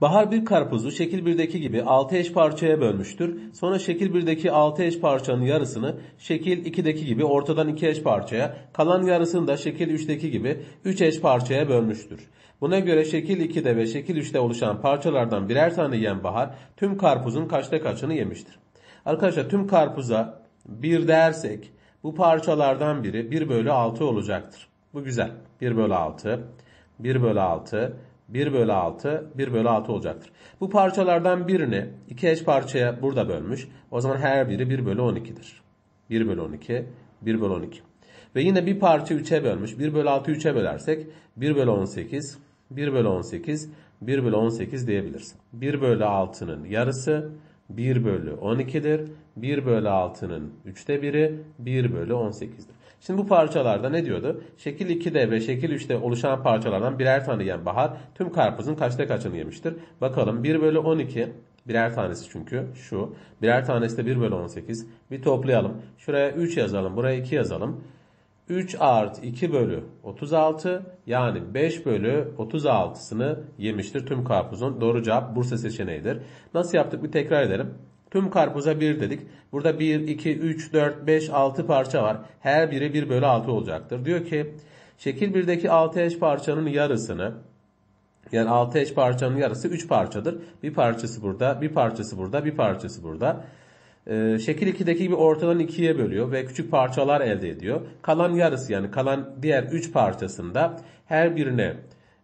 Bahar bir karpuzu şekil 1'deki gibi 6 eş parçaya bölmüştür. Sonra şekil 1'deki 6 eş parçanın yarısını şekil 2'deki gibi ortadan 2 eş parçaya, kalan yarısını da şekil 3'deki gibi 3 eş parçaya bölmüştür. Buna göre şekil 2'de ve şekil 3'te oluşan parçalardan birer tane yiyen bahar tüm karpuzun kaçta kaçını yemiştir. Arkadaşlar tüm karpuza 1 dersek bu parçalardan biri 1 bölü 6 olacaktır. Bu güzel. 1 bölü 6, 1 bölü 6, 1 bölü 6, 1 bölü 6 olacaktır. Bu parçalardan birini iki eş parçaya burada bölmüş. O zaman her biri 1 bölü 12'dir. 1 bölü 12, 1 bölü 12. Ve yine bir parça 3'e bölmüş. 1 bölü 6'yı 3'e bölersek 1 bölü 18, 1 bölü 18, 1 bölü 18 diyebiliriz. 1 bölü 6'nın yarısı 1 bölü 12'dir. 1 bölü 6'nın 3'te biri 1 bölü 18'dir. Şimdi bu parçalarda ne diyordu? Şekil 2'de ve şekil 3'te oluşan parçalardan birer tane yiyen bahar tüm karpuzun kaçta kaçını yemiştir? Bakalım 1 bölü 12 birer tanesi çünkü şu. Birer tanesi de 1 bölü 18. Bir toplayalım. Şuraya 3 yazalım. Buraya 2 yazalım. 3 artı 2 bölü 36 yani 5 bölü 36'sını yemiştir tüm karpuzun. Doğru cevap Bursa seçeneğidir. Nasıl yaptık bir tekrar edelim. Tüm karpuza 1 dedik. Burada 1, 2, 3, 4, 5, 6 parça var. Her biri 1 bölü 6 olacaktır. Diyor ki şekil 1'deki 6 eş parçanın yarısını yani 6 eş parçanın yarısı 3 parçadır. Bir parçası burada, bir parçası burada, bir parçası burada. Ee, şekil 2'deki gibi ortadan 2'ye bölüyor ve küçük parçalar elde ediyor. Kalan yarısı yani kalan diğer 3 parçasında her birine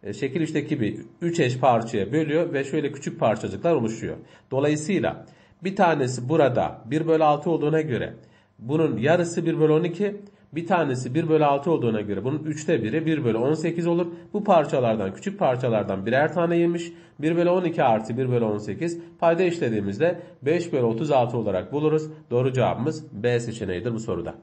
e, şekil 3'teki gibi 3 eş parçaya bölüyor ve şöyle küçük parçacıklar oluşuyor. Dolayısıyla bir tanesi burada 1 bölü 6 olduğuna göre bunun yarısı 1 bölü 12 bir tanesi 1 bölü 6 olduğuna göre bunun 3'te biri 1 bölü 18 olur. Bu parçalardan küçük parçalardan birer tane yemiş. 1 bölü 12 artı 1 bölü 18 payda işlediğimizde 5 bölü 36 olarak buluruz. Doğru cevabımız B seçeneğidir bu soruda.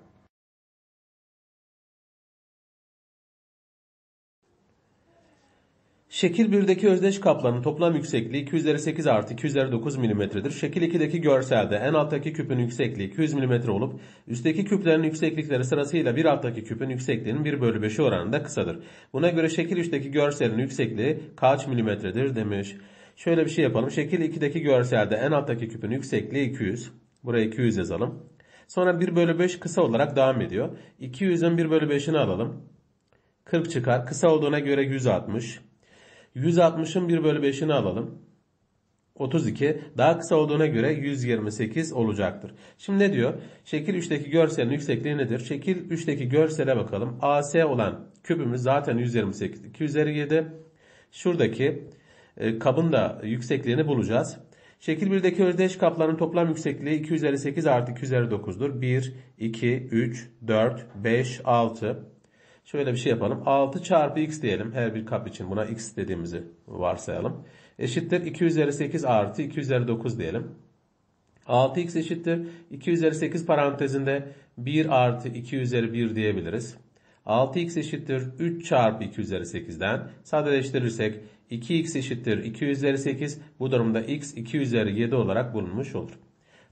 Şekil 1'deki özdeş kaplanın toplam yüksekliği 2 8 artı 2 üzeri 9 mm'dir. Şekil 2'deki görselde en alttaki küpün yüksekliği 200 mm olup üstteki küplerin yükseklikleri sırasıyla bir alttaki küpün yüksekliğinin 1 bölü 5'i oranında kısadır. Buna göre şekil 3'teki görselin yüksekliği kaç milimetredir demiş. Şöyle bir şey yapalım. Şekil 2'deki görselde en alttaki küpün yüksekliği 200. Buraya 200 yazalım. Sonra 1 bölü 5 kısa olarak devam ediyor. 200'ün 1 bölü 5'ini alalım. 40 çıkar. Kısa olduğuna göre 160. 160'ın 1 bölü 5'ini alalım. 32 daha kısa olduğuna göre 128 olacaktır. Şimdi ne diyor? Şekil 3'teki görselin yüksekliği nedir? Şekil 3'teki görsele bakalım. AS olan küpümüz zaten 128. 2 üzeri 7. Şuradaki e, kabın da yüksekliğini bulacağız. Şekil 1'deki özdeş kapların toplam yüksekliği 2 üzeri 8 artı 2 üzeri 9'dur. 1, 2, 3, 4, 5, 6, Şöyle bir şey yapalım. 6 çarpı x diyelim. Her bir kap için buna x dediğimizi varsayalım. Eşittir 2 üzeri 8 artı 2 üzeri 9 diyelim. 6x eşittir. 2 üzeri 8 parantezinde 1 artı 2 üzeri 1 diyebiliriz. 6x eşittir 3 çarpı 2 üzeri 8'den sadeleştirirsek 2x eşittir 2 üzeri 8 bu durumda x 2 üzeri 7 olarak bulunmuş olur.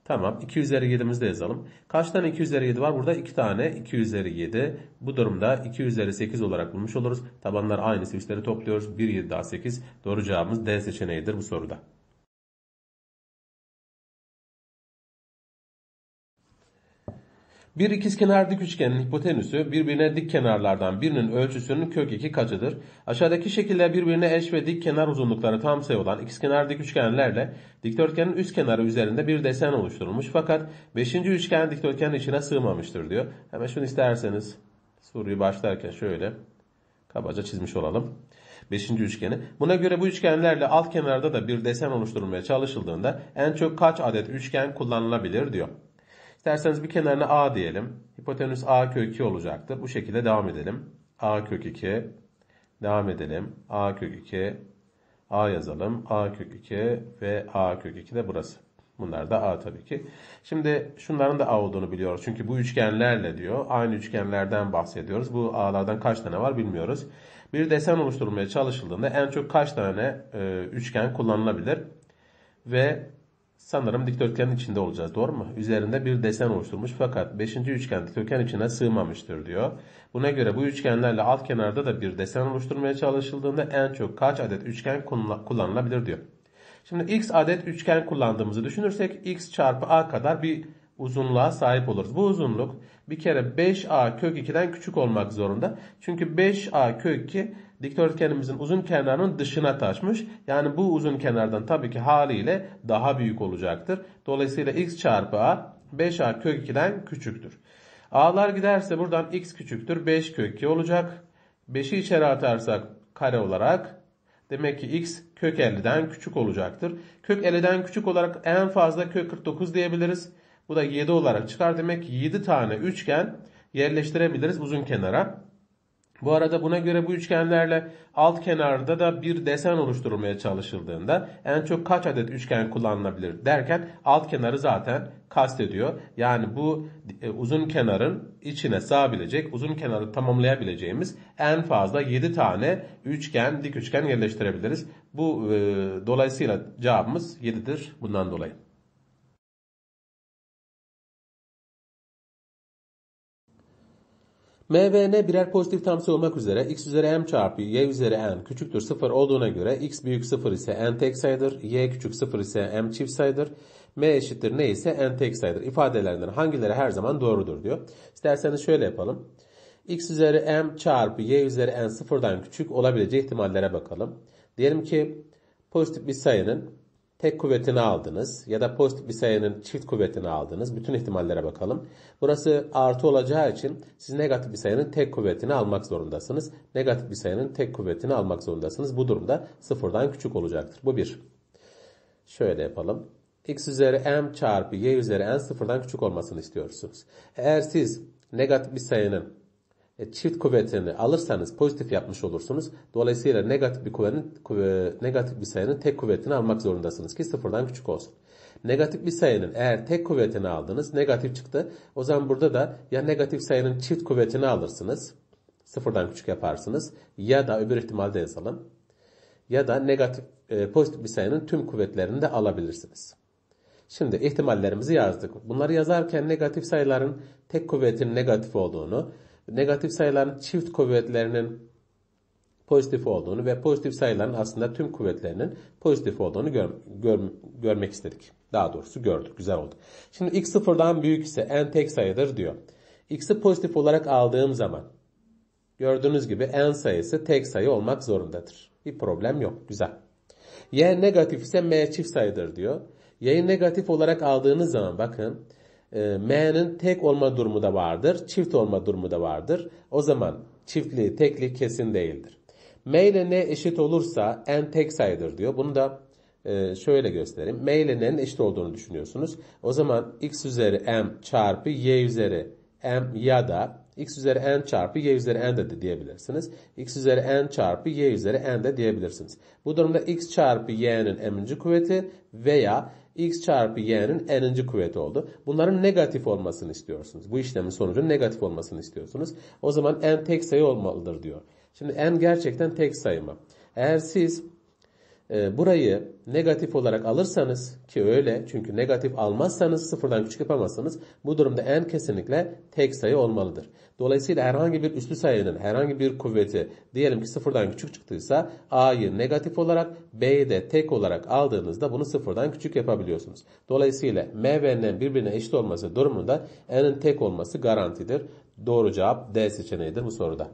Tamam 2 üzeri 7'mizi de yazalım. Kaç tane 2 üzeri 7 var? Burada 2 tane 2 üzeri 7. Bu durumda 2 üzeri 8 olarak bulmuş oluruz. Tabanlar aynı, üstleri topluyoruz. 1 7 daha 8. Doğru cevabımız D seçeneğidir bu soruda. Bir ikizkenar dik üçgenin hipotenüsü birbirine dik kenarlardan birinin ölçüsünün kök 2 katıdır. Aşağıdaki şekilde birbirine eş ve dik kenar uzunlukları tam sayı olan ikizkenar dik üçgenlerle dikdörtgenin üst kenarı üzerinde bir desen oluşturulmuş fakat 5. üçgen dikdörtgenin içine sığmamıştır diyor. Hemen şunu isterseniz soruyu başlarken şöyle kabaca çizmiş olalım. 5. üçgeni. Buna göre bu üçgenlerle alt kenarda da bir desen oluşturulmaya çalışıldığında en çok kaç adet üçgen kullanılabilir diyor. İsterseniz bir kenarına A diyelim. Hipotenüs A kök 2 olacaktır. Bu şekilde devam edelim. A kök 2. Devam edelim. A kök 2. A yazalım. A kök 2 ve A kök 2 de burası. Bunlar da A tabii ki. Şimdi şunların da A olduğunu biliyoruz. Çünkü bu üçgenlerle diyor. Aynı üçgenlerden bahsediyoruz. Bu A'lardan kaç tane var bilmiyoruz. Bir desen oluşturulmaya çalışıldığında en çok kaç tane e, üçgen kullanılabilir? Ve Sanırım dikdörtgenin içinde olacağız doğru mu? Üzerinde bir desen oluşturmuş fakat 5. üçgen dikdörtgen içine sığmamıştır diyor. Buna göre bu üçgenlerle alt kenarda da bir desen oluşturmaya çalışıldığında en çok kaç adet üçgen kullanılabilir diyor. Şimdi x adet üçgen kullandığımızı düşünürsek x çarpı a kadar bir uzunluğa sahip oluruz. Bu uzunluk bir kere 5a kök 2'den küçük olmak zorunda. Çünkü 5a kök 2 dikdörtgenimizin uzun kenarının dışına taşmış. Yani bu uzun kenardan tabii ki haliyle daha büyük olacaktır. Dolayısıyla x çarpı a 5a kök 2'den küçüktür. A'lar giderse buradan x küçüktür. 5 kök 2 olacak. 5'i içeri atarsak kare olarak demek ki x kök 50'den küçük olacaktır. Kök 50'den küçük olarak en fazla kök 49 diyebiliriz. Bu da 7 olarak çıkar. Demek ki 7 tane üçgen yerleştirebiliriz uzun kenara. Bu arada buna göre bu üçgenlerle alt kenarda da bir desen oluşturulmaya çalışıldığında en çok kaç adet üçgen kullanılabilir derken alt kenarı zaten kastediyor. Yani bu e, uzun kenarın içine sığabilecek, uzun kenarı tamamlayabileceğimiz en fazla 7 tane üçgen, dik üçgen yerleştirebiliriz. Bu e, dolayısıyla cevabımız 7'dir bundan dolayı. M ve N birer pozitif tam olmak üzere x üzeri m çarpı y üzeri n küçüktür 0 olduğuna göre x büyük 0 ise n tek sayıdır, y küçük 0 ise m çift sayıdır, m eşittir ne ise n tek sayıdır İfadelerinden hangileri her zaman doğrudur diyor. İsterseniz şöyle yapalım. x üzeri m çarpı y üzeri n sıfırdan küçük olabileceği ihtimallere bakalım. Diyelim ki pozitif bir sayının tek kuvvetini aldınız ya da pozitif bir sayının çift kuvvetini aldınız. Bütün ihtimallere bakalım. Burası artı olacağı için siz negatif bir sayının tek kuvvetini almak zorundasınız. Negatif bir sayının tek kuvvetini almak zorundasınız. Bu durumda sıfırdan küçük olacaktır. Bu bir. Şöyle yapalım. x üzeri m çarpı y üzeri n sıfırdan küçük olmasını istiyorsunuz. Eğer siz negatif bir sayının e, çift kuvvetini alırsanız pozitif yapmış olursunuz. Dolayısıyla negatif bir kuvvetin negatif bir sayının tek kuvvetini almak zorundasınız ki sıfırdan küçük olsun. Negatif bir sayının eğer tek kuvvetini aldınız negatif çıktı. O zaman burada da ya negatif sayının çift kuvvetini alırsınız. Sıfırdan küçük yaparsınız. Ya da öbür ihtimalde yazalım. Ya da negatif e, pozitif bir sayının tüm kuvvetlerini de alabilirsiniz. Şimdi ihtimallerimizi yazdık. Bunları yazarken negatif sayıların tek kuvvetin negatif olduğunu, negatif sayıların çift kuvvetlerinin pozitif olduğunu ve pozitif sayıların aslında tüm kuvvetlerinin pozitif olduğunu gör, gör, görmek istedik. Daha doğrusu gördük. Güzel oldu. Şimdi x sıfırdan büyük ise n tek sayıdır diyor. x'i pozitif olarak aldığım zaman gördüğünüz gibi n sayısı tek sayı olmak zorundadır. Bir problem yok. Güzel. y negatif ise m çift sayıdır diyor. y'yi negatif olarak aldığınız zaman bakın ee, M'nin tek olma durumu da vardır, çift olma durumu da vardır. O zaman çiftliği, tekli kesin değildir. M ile N eşit olursa N tek sayıdır diyor. Bunu da e, şöyle göstereyim. M ile N'nin eşit olduğunu düşünüyorsunuz. O zaman X üzeri M çarpı Y üzeri M ya da X üzeri N çarpı Y üzeri N de diyebilirsiniz. X üzeri N çarpı Y üzeri N de diyebilirsiniz. Bu durumda X çarpı Y'nin eminci kuvveti veya x çarpı y'nin n'inci kuvveti oldu. Bunların negatif olmasını istiyorsunuz. Bu işlemin sonucunun negatif olmasını istiyorsunuz. O zaman n tek sayı olmalıdır diyor. Şimdi n gerçekten tek sayı mı? Eğer siz ee, burayı negatif olarak alırsanız ki öyle çünkü negatif almazsanız sıfırdan küçük yapamazsanız bu durumda en kesinlikle tek sayı olmalıdır. Dolayısıyla herhangi bir üslü sayının herhangi bir kuvveti diyelim ki sıfırdan küçük çıktıysa A'yı negatif olarak B'yi de tek olarak aldığınızda bunu sıfırdan küçük yapabiliyorsunuz. Dolayısıyla M ve N birbirine eşit olması durumunda N'in tek olması garantidir. Doğru cevap D seçeneğidir bu soruda.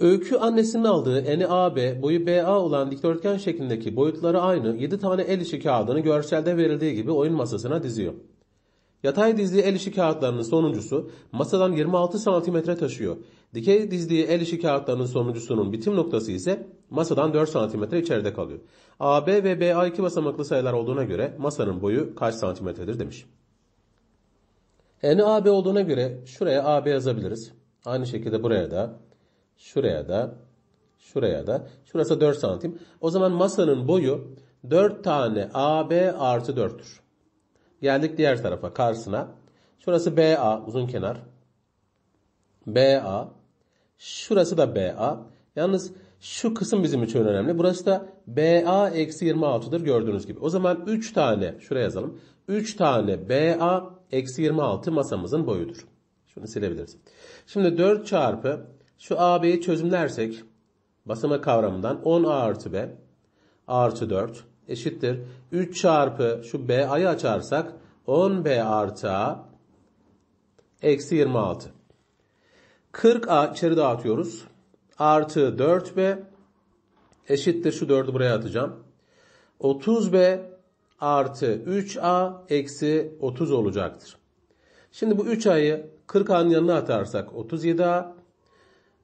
Öykü annesinin aldığı NAB boyu BA olan dikdörtgen şeklindeki boyutları aynı 7 tane el işi kağıdını görselde verildiği gibi oyun masasına diziyor. Yatay dizdiği el işi kağıtlarının sonuncusu masadan 26 cm taşıyor. Dikey dizdiği el işi kağıtlarının sonuncusunun bitim noktası ise masadan 4 cm içeride kalıyor. AB ve BA iki basamaklı sayılar olduğuna göre masanın boyu kaç santimetredir demiş. NAB olduğuna göre şuraya AB yazabiliriz. Aynı şekilde buraya da Şuraya da şuraya da. Şurası 4 santim. O zaman masanın boyu 4 tane AB artı 4'tür. Geldik diğer tarafa karşısına. Şurası BA uzun kenar. BA. Şurası da BA. Yalnız şu kısım bizim için önemli. Burası da BA eksi 26'dır gördüğünüz gibi. O zaman 3 tane şuraya yazalım. 3 tane BA eksi 26 masamızın boyudur. Şunu silebiliriz. Şimdi 4 çarpı şu AB'yi çözümlersek basamak kavramından 10A artı B artı 4 eşittir. 3 çarpı şu BA'yı açarsak 10B artı A eksi 26. 40A içeri dağıtıyoruz. Artı 4B eşittir. Şu 4'ü buraya atacağım. 30B artı 3A eksi 30 olacaktır. Şimdi bu 3A'yı 40A'nın yanına atarsak 37A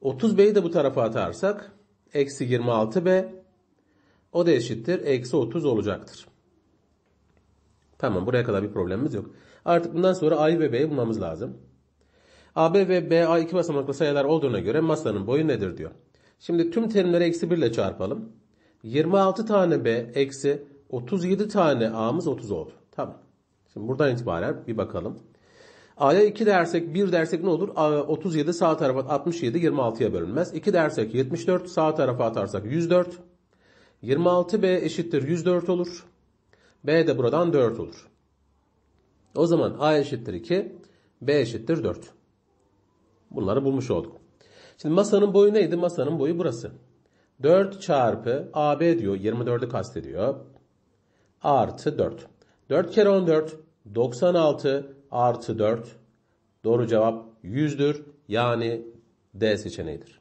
30 b'yi de bu tarafa atarsak eksi 26 b o da eşittir. Eksi 30 olacaktır. Tamam buraya kadar bir problemimiz yok. Artık bundan sonra A'yı ve B'yi bulmamız lazım. AB ve BA iki basamaklı sayılar olduğuna göre masanın boyu nedir diyor. Şimdi tüm terimleri eksi 1 ile çarpalım. 26 tane B eksi 37 tane A'mız 30 oldu. Tamam. Şimdi buradan itibaren bir bakalım. A'ya 2 dersek 1 dersek ne olur? 37 sağ tarafa 67 26'ya bölünmez. 2 dersek 74 sağ tarafa atarsak 104. 26B eşittir 104 olur. B de buradan 4 olur. O zaman A eşittir 2, B eşittir 4. Bunları bulmuş olduk. Şimdi masanın boyu neydi? Masanın boyu burası. 4 çarpı AB diyor. 24'ü kastediyor. Artı 4. 4 kere 14. 96 artı 4. Doğru cevap 100'dür. Yani D seçeneğidir.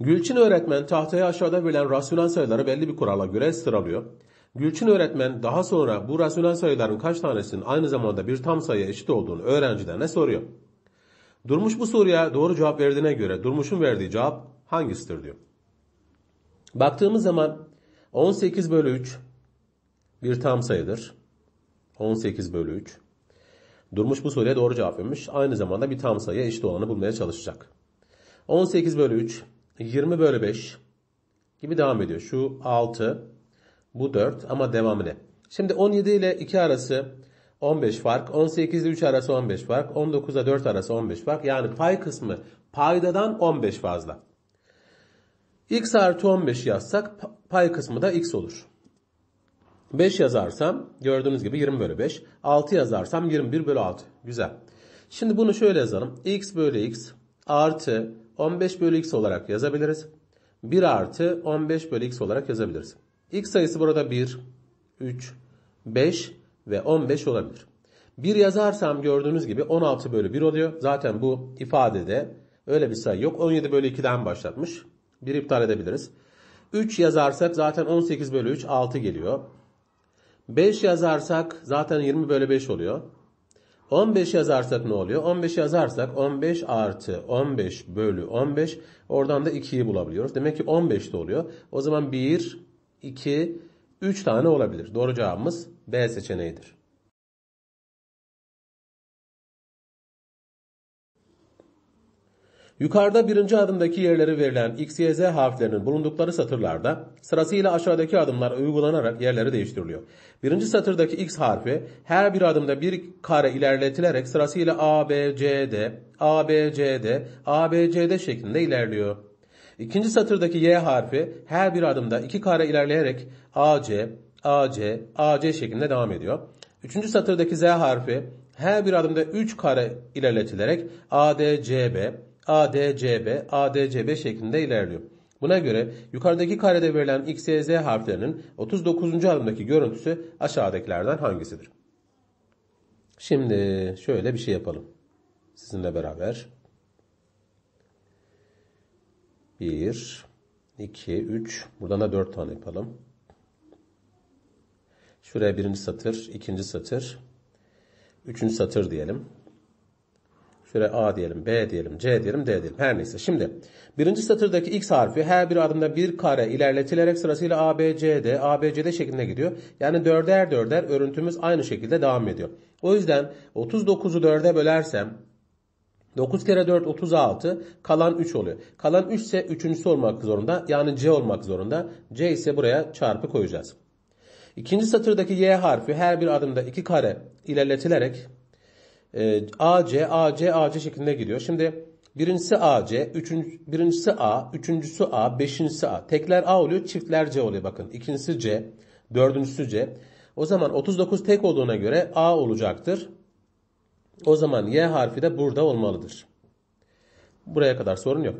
Gülçin öğretmen tahtaya aşağıda verilen rasyonel sayıları belli bir kurala göre sıralıyor. Gülçin öğretmen daha sonra bu rasyonel sayıların kaç tanesinin aynı zamanda bir tam sayıya eşit olduğunu öğrencilerine soruyor. Durmuş bu soruya doğru cevap verdiğine göre Durmuş'un verdiği cevap hangisidir diyor. Baktığımız zaman 18 bölü 3 bir tam sayıdır. 18 bölü 3. Durmuş bu soruya doğru cevap vermiş. Aynı zamanda bir tam sayıya eşit olanı bulmaya çalışacak. 18 bölü 3, 20 bölü 5 gibi devam ediyor. Şu 6, bu 4 ama devamı ne? Şimdi 17 ile 2 arası 15 fark, 18 ile 3 arası 15 fark, 19 ile 4 arası 15 fark. Yani pay kısmı paydadan 15 fazla. X artı 15 yazsak Pay kısmı da x olur. 5 yazarsam gördüğünüz gibi 20 bölü 5. 6 yazarsam 21 bölü 6. Güzel. Şimdi bunu şöyle yazalım. x bölü x artı 15 bölü x olarak yazabiliriz. 1 artı 15 bölü x olarak yazabiliriz. x sayısı burada 1, 3, 5 ve 15 olabilir. 1 yazarsam gördüğünüz gibi 16 bölü 1 oluyor. Zaten bu ifadede öyle bir sayı yok. 17 bölü 2'den başlatmış. 1 iptal edebiliriz. 3 yazarsak zaten 18 bölü 3 6 geliyor. 5 yazarsak zaten 20 bölü 5 oluyor. 15 yazarsak ne oluyor? 15 yazarsak 15 artı 15 bölü 15 oradan da 2'yi bulabiliyoruz. Demek ki 15 de oluyor. O zaman 1, 2, 3 tane olabilir. Doğru cevabımız B seçeneğidir. Yukarıda birinci adımdaki yerleri verilen X, Y, Z harflerinin bulundukları satırlarda sırasıyla aşağıdaki adımlar uygulanarak yerleri değiştiriliyor. Birinci satırdaki X harfi her bir adımda bir kare ilerletilerek sırasıyla A, B, C, D, A, B, C, D, A, B, C, D şeklinde ilerliyor. İkinci satırdaki Y harfi her bir adımda iki kare ilerleyerek A, C, A, C, A, C şeklinde devam ediyor. Üçüncü satırdaki Z harfi her bir adımda üç kare ilerletilerek A, D, C, B, ADCB, ADCB şeklinde ilerliyor. Buna göre yukarıdaki karede verilen X, Y, Z harflerinin 39. adımdaki görüntüsü aşağıdakilerden hangisidir? Şimdi şöyle bir şey yapalım. Sizinle beraber. 1, 2, 3. Buradan da 4 tane yapalım. Şuraya birinci satır, ikinci satır, üçüncü satır diyelim. Şuraya A diyelim, B diyelim, C diyelim, D diyelim. Her neyse. Şimdi birinci satırdaki X harfi her bir adımda bir kare ilerletilerek sırasıyla A, B, C, D, A, B, C, D şeklinde gidiyor. Yani dörder dörder örüntümüz aynı şekilde devam ediyor. O yüzden 39'u 4'e bölersem 9 kere 4 36 kalan 3 oluyor. Kalan 3 ise üçüncüsü olmak zorunda yani C olmak zorunda. C ise buraya çarpı koyacağız. İkinci satırdaki Y harfi her bir adımda 2 kare ilerletilerek e, AC, AC, AC şeklinde gidiyor. Şimdi birincisi AC, üçün, birincisi A, üçüncüsü A, beşincisi A. Tekler A oluyor, çiftler C oluyor bakın. İkincisi C, dördüncüsü C. O zaman 39 tek olduğuna göre A olacaktır. O zaman Y harfi de burada olmalıdır. Buraya kadar sorun yok.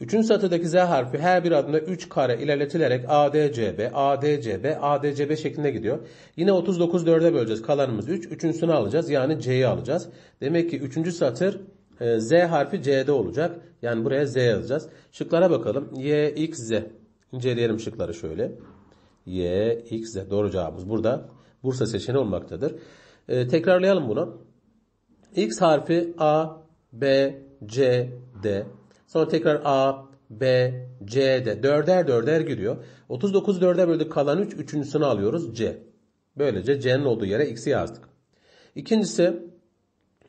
Üçüncü satırdaki Z harfi her bir adımda 3 kare ilerletilerek ADCB, ADCB, ADCB şeklinde gidiyor. Yine 39 4'e böleceğiz. Kalanımız 3. Üç. Üçüncüsünü alacağız. Yani C'yi alacağız. Demek ki üçüncü satır e, Z harfi C'de olacak. Yani buraya Z yazacağız. Şıklara bakalım. Y, X, Z. İnceleyelim şıkları şöyle. Y, X, Z. Doğru cevabımız burada. Bursa seçeneği olmaktadır. Ee, tekrarlayalım bunu. X harfi A, B, C, D. Sonra tekrar A, B, C de dörder dörder gidiyor. 39 dörder böldük kalan 3. üçüncüsünü alıyoruz C. Böylece C'nin olduğu yere X'i yazdık. İkincisi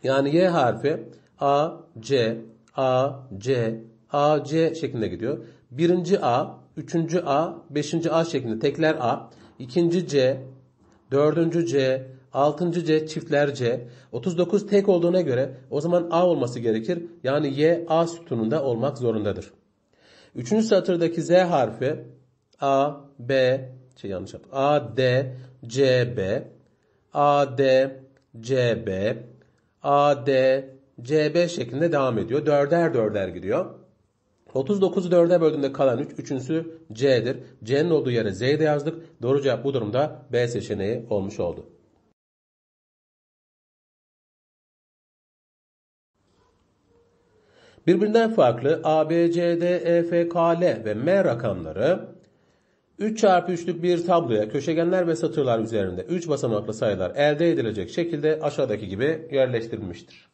yani Y harfi A, C, A, C, A, C şeklinde gidiyor. Birinci A, üçüncü A, beşinci A şeklinde tekler A. ikinci C, dördüncü C, 6. C çiftler C. 39 tek olduğuna göre o zaman A olması gerekir. Yani Y A sütununda olmak zorundadır. 3. satırdaki Z harfi A, B, şey yanlış yaptım. A, D, C, B. A, D, C, B. A, D, C, B şeklinde devam ediyor. Dörder dörder gidiyor. 39'u 4'e böldüğünde kalan 3, üçüncüsü C'dir. C'nin olduğu yere Z'de yazdık. Doğru cevap bu durumda B seçeneği olmuş oldu. Birbirinden farklı A, B, C, D, E, F, K, L ve M rakamları 3 çarpı 3'lük bir tabloya köşegenler ve satırlar üzerinde 3 basamaklı sayılar elde edilecek şekilde aşağıdaki gibi yerleştirilmiştir.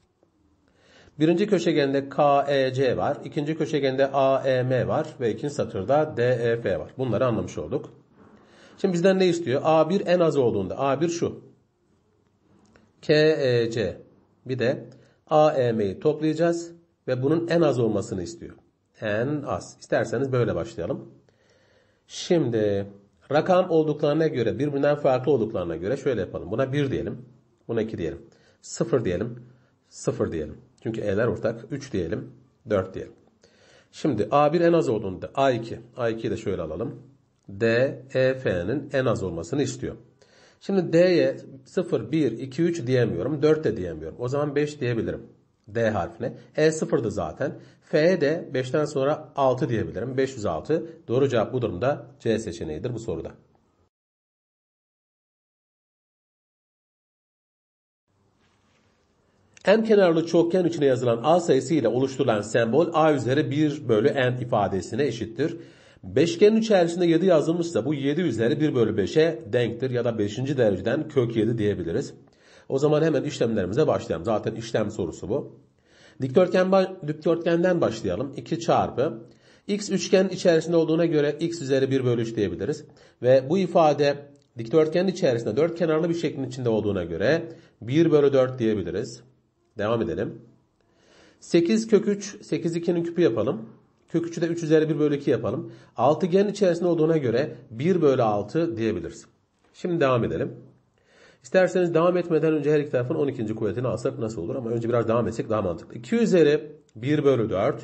Birinci köşegende K, E, C var, ikinci köşegende A, E, M var ve ikinci satırda D, e, F var. Bunları anlamış olduk. Şimdi bizden ne istiyor? A1 en az olduğunda. A1 şu. K, E, C. Bir de A, E, M'yi toplayacağız ve bunun en az olmasını istiyor. En az. İsterseniz böyle başlayalım. Şimdi rakam olduklarına göre birbirinden farklı olduklarına göre şöyle yapalım. Buna 1 diyelim. Buna 2 diyelim. 0 diyelim. 0 diyelim. Çünkü e'ler ortak. 3 diyelim. 4 diyelim. Şimdi A1 en az olduğunda A2. A2'yi de şöyle alalım. D, E, F'nin en az olmasını istiyor. Şimdi D'ye 0, 1, 2, 3 diyemiyorum. 4 de diyemiyorum. O zaman 5 diyebilirim. D harfine. E sıfırdı zaten. F de 5'ten sonra 6 diyebilirim. 506. Doğru cevap bu durumda C seçeneğidir bu soruda. M kenarlı çokgen içine yazılan A sayısı ile oluşturulan sembol A üzeri 1 bölü M ifadesine eşittir. Beşgenin içerisinde 7 yazılmışsa bu 7 üzeri 1 bölü 5'e denktir ya da 5. dereceden kök 7 diyebiliriz. O zaman hemen işlemlerimize başlayalım. Zaten işlem sorusu bu. Dikdörtgen, dikdörtgenden başlayalım. 2 çarpı x üçgenin içerisinde olduğuna göre x üzeri 1 bölü 3 diyebiliriz. Ve bu ifade dikdörtgenin içerisinde dört kenarlı bir şeklin içinde olduğuna göre 1 bölü 4 diyebiliriz. Devam edelim. 8 kök 3, 8 2'nin küpü yapalım. Kök 3'ü de 3 üzeri 1 bölü 2 yapalım. 6 gen içerisinde olduğuna göre 1 bölü 6 diyebiliriz. Şimdi devam edelim. İsterseniz devam etmeden önce her iki tarafın 12. kuvvetini alsak nasıl olur? Ama önce biraz devam etsek daha mantıklı. 2 üzeri 1 bölü 4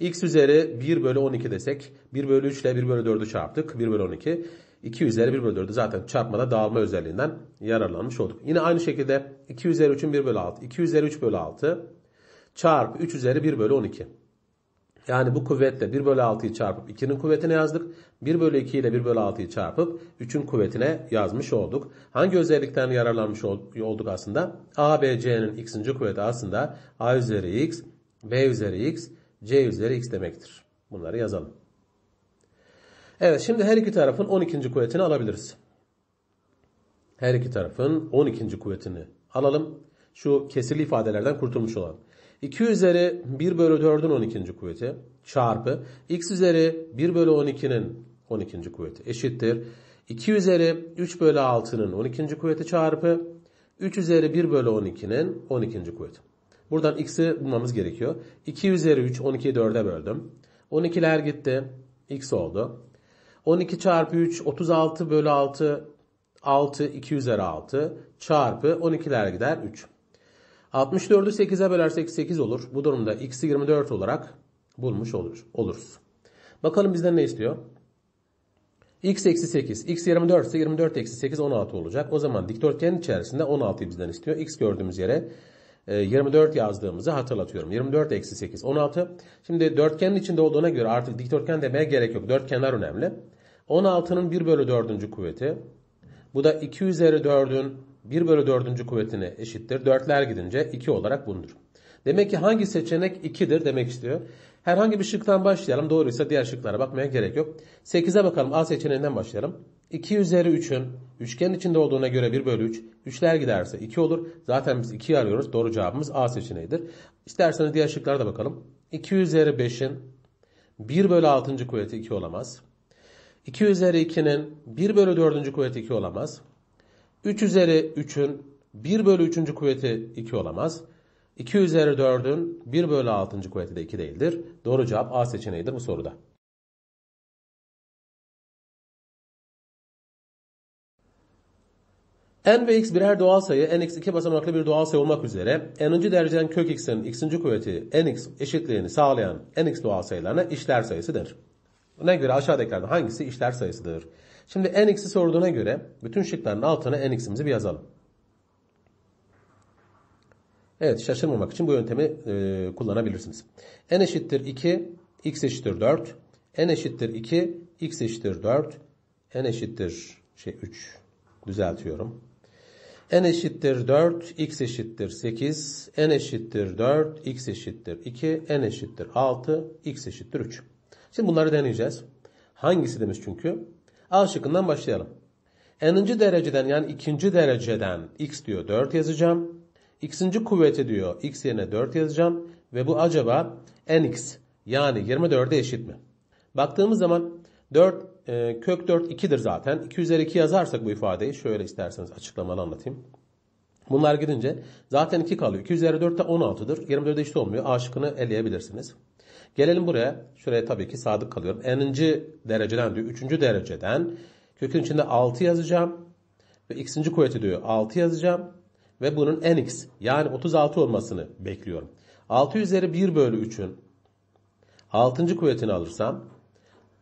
x üzeri 1 bölü 12 desek 1 bölü 3 ile 1 bölü 4'ü çarptık. 1 bölü 12. 2 üzeri 1 bölü 4'ü zaten çarpmada dağılma özelliğinden yararlanmış olduk. Yine aynı şekilde 2 üzeri 3'ün 1 bölü 6. 2 üzeri 3 bölü 6 çarp 3 üzeri 1 bölü 12. Yani bu kuvvetle 1 bölü 6'yı çarpıp 2'nin kuvvetine yazdık. 1 bölü 2 ile 1 bölü 6'yı çarpıp 3'ün kuvvetine yazmış olduk. Hangi özellikten yararlanmış olduk aslında? A, B, C'nin x'inci kuvveti aslında A üzeri x, B üzeri x, C üzeri x demektir. Bunları yazalım. Evet şimdi her iki tarafın 12. kuvvetini alabiliriz. Her iki tarafın 12. kuvvetini alalım. Şu kesirli ifadelerden kurtulmuş olalım. 2 üzeri 1 bölü 4'ün 12. kuvveti çarpı x üzeri 1 bölü 12'nin 12. kuvveti eşittir. 2 üzeri 3 bölü 6'nın 12. kuvveti çarpı 3 üzeri 1 bölü 12'nin 12. kuvveti. Buradan x'i bulmamız gerekiyor. 2 üzeri 3 12'yi 4'e böldüm. 12'ler gitti. x oldu. 12 çarpı 3 36 bölü 6 6 2 üzeri 6 çarpı 12'ler gider 3. 64'ü 8'e bölersek 8 olur. Bu durumda x'i 24 olarak bulmuş olur, oluruz. Bakalım bizden ne istiyor? x eksi 8. x 24 ise 24 eksi 8 16 olacak. O zaman dikdörtgen içerisinde 16'yı bizden istiyor. x gördüğümüz yere 24 e, yazdığımızı hatırlatıyorum. 24 eksi 8 16. Şimdi dörtgenin içinde olduğuna göre artık dikdörtgen demeye gerek yok. Dörtgenler önemli. 16'nın 1 bölü 4. kuvveti. Bu da 2 üzeri 4'ün 1 bölü 4. kuvvetine eşittir. 4'ler gidince 2 olarak bundur. Demek ki hangi seçenek 2'dir demek istiyor. Herhangi bir şıktan başlayalım. Doğruysa diğer şıklara bakmaya gerek yok. 8'e bakalım. A seçeneğinden başlayalım. 2 üzeri 3'ün üçgen içinde olduğuna göre 1 bölü 3. 3'ler giderse 2 olur. Zaten biz 2'yi arıyoruz. Doğru cevabımız A seçeneğidir. İsterseniz diğer şıklara da bakalım. 2 üzeri 5'in 1 bölü 6. kuvveti 2 olamaz. 2 üzeri 2'nin 1 bölü 4. kuvveti 2 olamaz. 3 üzeri 3'ün 1 bölü 3. kuvveti 2 olamaz. 2 üzeri 4'ün 1 bölü 6. kuvveti de 2 değildir. Doğru cevap A seçeneğidir bu soruda. n ve x birer doğal sayı, nx iki basamaklı bir doğal sayı olmak üzere n'inci dereceden kök x'in x'inci kuvveti nx eşitliğini sağlayan nx doğal sayılarına işler sayısı denir. Buna göre aşağıdakilerden hangisi işler sayısıdır? Şimdi nx'i sorduğuna göre bütün şıkların altına nx'imizi bir yazalım. Evet şaşırmamak için bu yöntemi e, kullanabilirsiniz. n eşittir 2, x eşittir 4. n eşittir 2, x eşittir 4. n eşittir şey 3 düzeltiyorum. n eşittir 4, x eşittir 8. n eşittir 4, x eşittir 2. n eşittir 6, x eşittir 3. Şimdi bunları deneyeceğiz. Hangisi demiş çünkü? A şıkkından başlayalım. N'inci dereceden yani ikinci dereceden x diyor 4 yazacağım. X'inci kuvveti diyor x yerine 4 yazacağım. Ve bu acaba nx yani 24'e eşit mi? Baktığımız zaman 4 e, kök 4 2'dir zaten. 2 üzeri 2 yazarsak bu ifadeyi şöyle isterseniz açıklamalı anlatayım. Bunlar gidince zaten 2 kalıyor. 2 üzeri 4 de 16'dır. 24'e eşit olmuyor. A şıkkını eleyebilirsiniz. Gelelim buraya. Şuraya tabii ki sadık kalıyorum. N'inci dereceden diyor. Üçüncü dereceden. Kökün içinde 6 yazacağım. Ve x'inci kuvveti diyor 6 yazacağım. Ve bunun nx yani 36 olmasını bekliyorum. 6 üzeri 1 bölü 3'ün 6. kuvvetini alırsam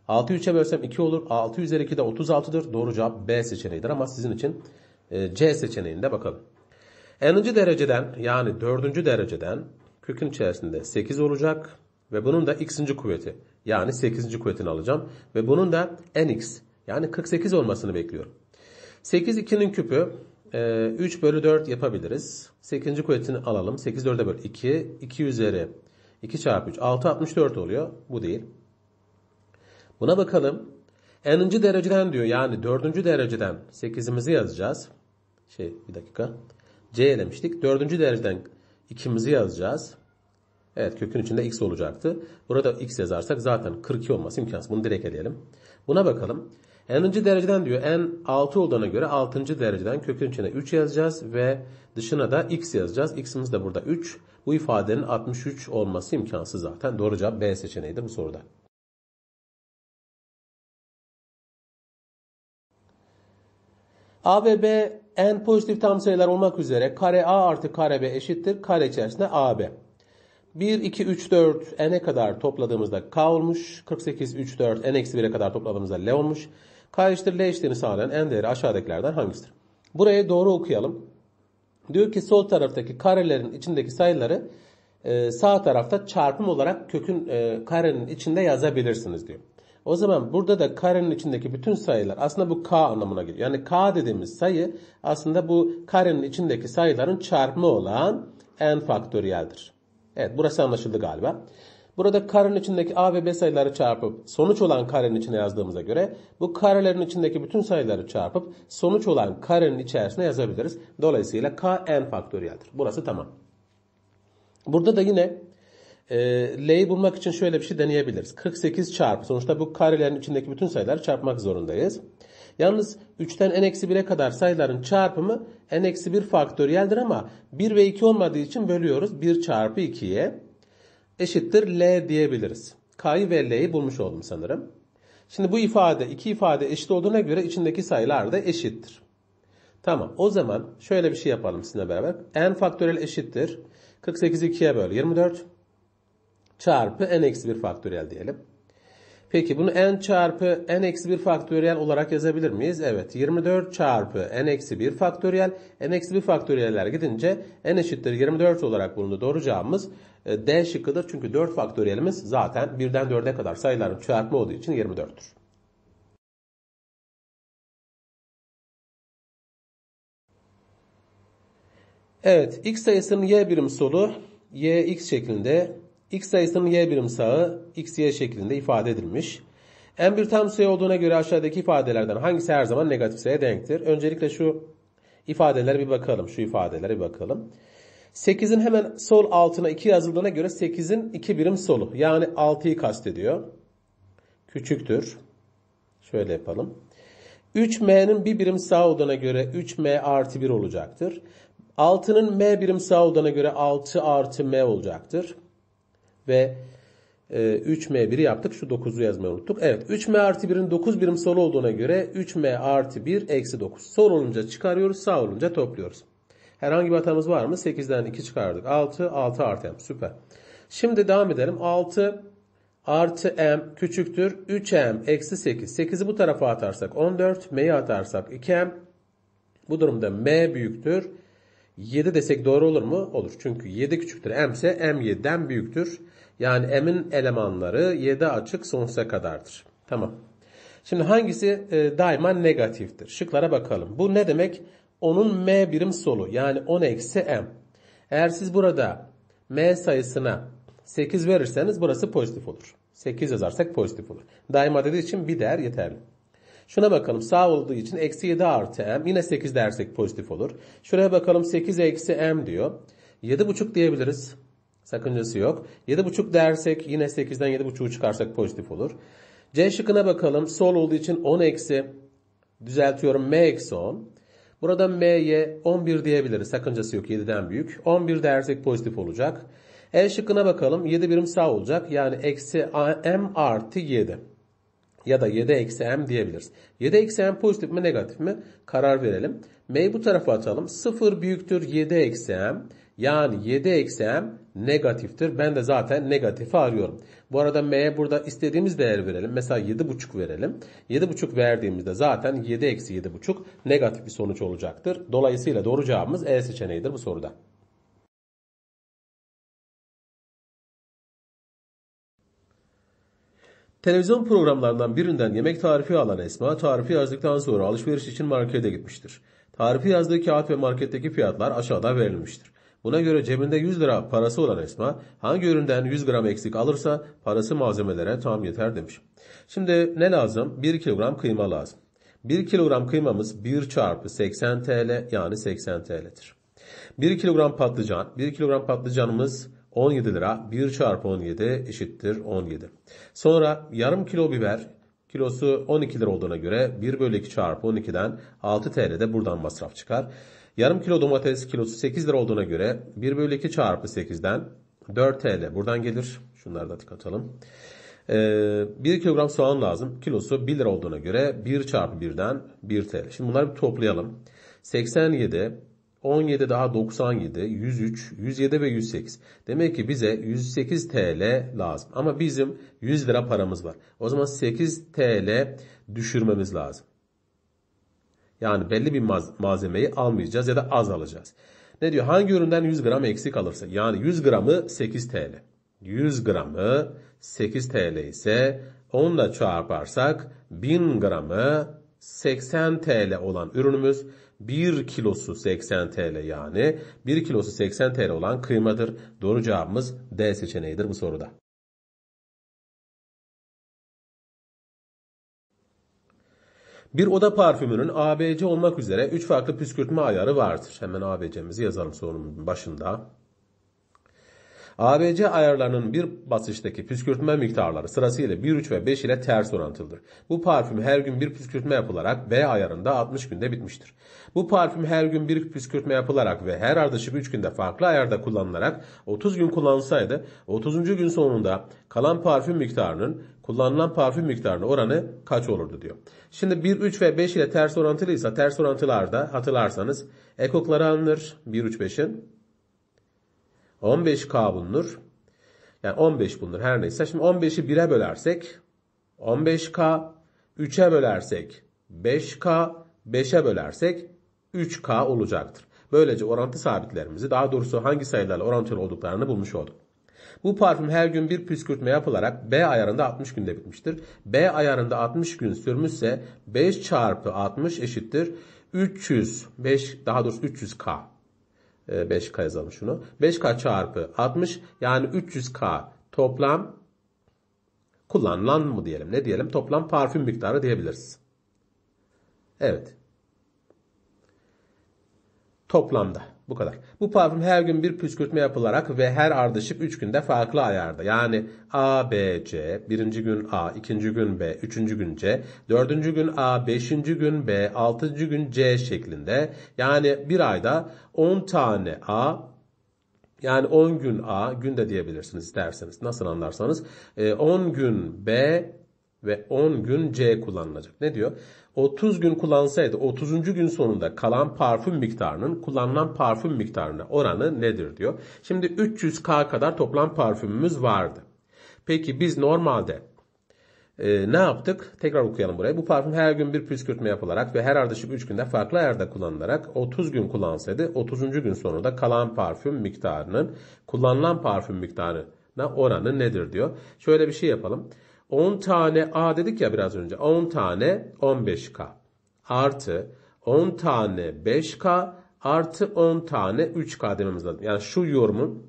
6'yı 3'e bölsem 2 olur. 6 üzeri 2 de 36'dır. Doğru cevap B seçeneğidir ama sizin için e, C seçeneğinde bakalım. N'inci dereceden yani 4. dereceden kökün içerisinde 8 olacak. Ve bunun da x'inci kuvveti yani 8. kuvvetini alacağım. Ve bunun da nx yani 48 olmasını bekliyorum. 8 2'nin küpü 3 e, bölü 4 yapabiliriz. 8. kuvvetini alalım. 8 4'e böl 2. 2 üzeri 2 çarpı 3. 6 64 oluyor. Bu değil. Buna bakalım. N'inci dereceden diyor. Yani 4. dereceden 8'imizi yazacağız. Şey bir dakika. C demiştik. 4. dereceden 2'mizi yazacağız. Evet kökün içinde x olacaktı. Burada x yazarsak zaten 42 olması imkansız. Bunu direkt eleyelim. Buna bakalım. n'inci dereceden diyor n 6 olduğuna göre 6. dereceden kökün içine 3 yazacağız ve dışına da x yazacağız. x'imiz de burada 3. Bu ifadenin 63 olması imkansız zaten. Doğru cevap B seçeneğidir bu soruda. A ve B n pozitif tam sayılar olmak üzere kare A artı kare B eşittir. Kare içerisinde AB. 1, 2, 3, 4, n'e kadar topladığımızda k olmuş. 48, 3, 4, n eksi 1'e kadar topladığımızda l olmuş. k eşittir l eşitliğini sağlayan n değeri aşağıdakilerden hangisidir? Burayı doğru okuyalım. Diyor ki sol taraftaki karelerin içindeki sayıları e, sağ tarafta çarpım olarak kökün e, karenin içinde yazabilirsiniz diyor. O zaman burada da karenin içindeki bütün sayılar aslında bu k anlamına geliyor. Yani k dediğimiz sayı aslında bu karenin içindeki sayıların çarpımı olan n faktöriyeldir. Evet burası anlaşıldı galiba. Burada karenin içindeki A ve B sayıları çarpıp sonuç olan karenin içine yazdığımıza göre bu karelerin içindeki bütün sayıları çarpıp sonuç olan karenin içerisine yazabiliriz. Dolayısıyla K n faktöriyeldir. Burası tamam. Burada da yine e, L'yi bulmak için şöyle bir şey deneyebiliriz. 48 çarpı sonuçta bu karelerin içindeki bütün sayıları çarpmak zorundayız. Yalnız 3'ten n-1'e kadar sayıların çarpımı n-1 faktöriyeldir ama 1 ve 2 olmadığı için bölüyoruz. 1 çarpı 2'ye eşittir L diyebiliriz. K'yı ve L'yi bulmuş oldum sanırım. Şimdi bu ifade iki ifade eşit olduğuna göre içindeki sayılar da eşittir. Tamam o zaman şöyle bir şey yapalım sizinle beraber. n faktöriyel eşittir. 48'i 2'ye böl 24 çarpı n-1 faktöriyel diyelim. Peki bunu n çarpı n eksi 1 faktöriyel olarak yazabilir miyiz? Evet 24 çarpı n eksi 1 faktöriyel n eksi 1 faktöriyeller gidince n eşittir 24 olarak bulundu. Doğru cevabımız e, D şıkkıdır. Çünkü 4 faktöriyelimiz zaten 1'den 4'e kadar sayıların çarpma olduğu için 24'tür. Evet x sayısının y birim solu y x şeklinde x sayısının y birim sağı x y şeklinde ifade edilmiş. En bir tam sayı olduğuna göre aşağıdaki ifadelerden hangisi her zaman negatif sayıya denktir? Öncelikle şu ifadelere bir bakalım. Şu ifadelere bir bakalım. 8'in hemen sol altına 2 yazıldığına göre 8'in 2 birim solu. Yani 6'yı kastediyor. Küçüktür. Şöyle yapalım. 3m'nin bir birim sağ olduğuna göre 3m artı 1 olacaktır. 6'nın m birim sağ olduğuna göre 6 artı m olacaktır ve e, 3m1'i yaptık. Şu 9'u yazmayı unuttuk. Evet 3m artı 1'in 9 birim sol olduğuna göre 3m artı 1 eksi 9. Sol olunca çıkarıyoruz sağ olunca topluyoruz. Herhangi bir hatamız var mı? 8'den 2 çıkardık. 6, 6 artı m. Süper. Şimdi devam edelim. 6 artı m küçüktür. 3m eksi 8. 8'i bu tarafa atarsak 14. m'yi atarsak 2m. Bu durumda m büyüktür. 7 desek doğru olur mu? Olur. Çünkü 7 küçüktür. m ise m 7'den büyüktür. Yani emin elemanları 7 açık sonsuza kadardır. Tamam. Şimdi hangisi e, daima negatiftir? Şıklara bakalım. Bu ne demek? Onun m birim solu yani 10 eksi m. Eğer siz burada m sayısına 8 verirseniz burası pozitif olur. 8 yazarsak pozitif olur. Daima dediği için bir değer yeterli. Şuna bakalım sağ olduğu için eksi 7 artı m yine 8 dersek pozitif olur. Şuraya bakalım 8 eksi m diyor. 7,5 diyebiliriz. Sakıncası yok. 7.5 dersek yine 8'den 7.5'u çıkarsak pozitif olur. C şıkkına bakalım. Sol olduğu için 10 eksi düzeltiyorum M eksi 10. Burada M'ye 11 diyebiliriz. Sakıncası yok 7'den büyük. 11 dersek pozitif olacak. E şıkkına bakalım. 7 birim sağ olacak. Yani eksi M artı 7. Ya da 7 eksi M diyebiliriz. 7 eksi M pozitif mi negatif mi? Karar verelim. M'yi bu tarafa atalım. 0 büyüktür 7 eksi M. Yani 7 eksi M negatiftir. Ben de zaten negatifi arıyorum. Bu arada m'ye burada istediğimiz değer verelim. Mesela 7,5 verelim. 7,5 verdiğimizde zaten 7 eksi 7,5 negatif bir sonuç olacaktır. Dolayısıyla doğru cevabımız E seçeneğidir bu soruda. Televizyon programlarından birinden yemek tarifi alan Esma, tarifi yazdıktan sonra alışveriş için markete gitmiştir. Tarifi yazdığı kağıt ve marketteki fiyatlar aşağıda verilmiştir. Buna göre cebinde 100 lira parası olan esma hangi üründen 100 gram eksik alırsa parası malzemelere tam yeter demiş. Şimdi ne lazım? 1 kilogram kıyma lazım. 1 kilogram kıymamız 1 çarpı 80 TL yani 80 TL'dir. 1 kilogram patlıcan, 1 kilogram patlıcanımız 17 lira 1 çarpı 17 eşittir 17. Sonra yarım kilo biber kilosu 12 lira olduğuna göre 1 bölü 2 çarpı 12'den 6 TL'de buradan masraf çıkar. Yarım kilo domates kilosu 8 lira olduğuna göre 1 bölü 2 çarpı 8'den 4 TL. Buradan gelir. Şunları da tıklatalım. Ee, 1 kilogram soğan lazım. Kilosu 1 lira olduğuna göre 1 çarpı 1'den 1 TL. Şimdi bunları bir toplayalım. 87, 17 daha 97, 103, 107 ve 108. Demek ki bize 108 TL lazım. Ama bizim 100 lira paramız var. O zaman 8 TL düşürmemiz lazım. Yani belli bir malzemeyi almayacağız ya da az alacağız. Ne diyor? Hangi üründen 100 gram eksik alırsa yani 100 gramı 8 TL. 100 gramı 8 TL ise onunla çarparsak 1000 gramı 80 TL olan ürünümüz 1 kilosu 80 TL yani 1 kilosu 80 TL olan kıymadır. Doğru cevabımız D seçeneğidir bu soruda. Bir oda parfümünün ABC olmak üzere 3 farklı püskürtme ayarı vardır. Hemen ABC'mizi yazalım sorunun başında. ABC ayarlarının bir basıştaki püskürtme miktarları sırasıyla 1, 3 ve 5 ile ters orantılıdır. Bu parfüm her gün bir püskürtme yapılarak B ayarında 60 günde bitmiştir. Bu parfüm her gün bir püskürtme yapılarak ve her ardışık 3 günde farklı ayarda kullanılarak 30 gün kullanılsaydı 30. gün sonunda kalan parfüm miktarının kullanılan parfüm miktarını oranı kaç olurdu diyor. Şimdi 1, 3 ve 5 ile ters orantılıysa ters orantılarda hatırlarsanız ekokları alınır 1, 3, 5'in. 15K bulunur. Yani 15 bulunur her neyse. Şimdi 15'i 1'e bölersek 15K, 3'e bölersek 5K, 5'e bölersek 3K olacaktır. Böylece orantı sabitlerimizi daha doğrusu hangi sayılarla orantılı olduklarını bulmuş olduk. Bu parfüm her gün bir püskürtme yapılarak B ayarında 60 günde bitmiştir. B ayarında 60 gün sürmüşse 5 çarpı 60 eşittir 300 5 daha doğrusu 300K. 5K ee, yazalım şunu. 5K çarpı 60 yani 300K toplam kullanılan mı diyelim ne diyelim toplam parfüm miktarı diyebiliriz. Evet. Toplamda. Bu kadar. Bu parfüm her gün bir püskürtme yapılarak ve her ardışık 3 günde farklı ayarda. Yani A, B, C, birinci gün A, ikinci gün B, üçüncü gün C, dördüncü gün A, beşinci gün B, altıncı gün C şeklinde. Yani bir ayda 10 tane A, yani 10 gün A, gün de diyebilirsiniz isterseniz. Nasıl anlarsanız. 10 e, gün B ve 10 gün C kullanılacak. Ne diyor? 30 gün kullansaydı 30. gün sonunda kalan parfüm miktarının kullanılan parfüm miktarına oranı nedir diyor. Şimdi 300K kadar toplam parfümümüz vardı. Peki biz normalde e, ne yaptık? Tekrar okuyalım burayı. Bu parfüm her gün bir püskürtme yapılarak ve her ardışık 3 günde farklı yerde kullanılarak 30 gün kullansaydı 30. gün sonunda kalan parfüm miktarının kullanılan parfüm miktarına oranı nedir diyor. Şöyle bir şey yapalım. 10 tane A dedik ya biraz önce. 10 tane 15K artı 10 tane 5K artı 10 tane 3K dememiz lazım. Yani şu yorumun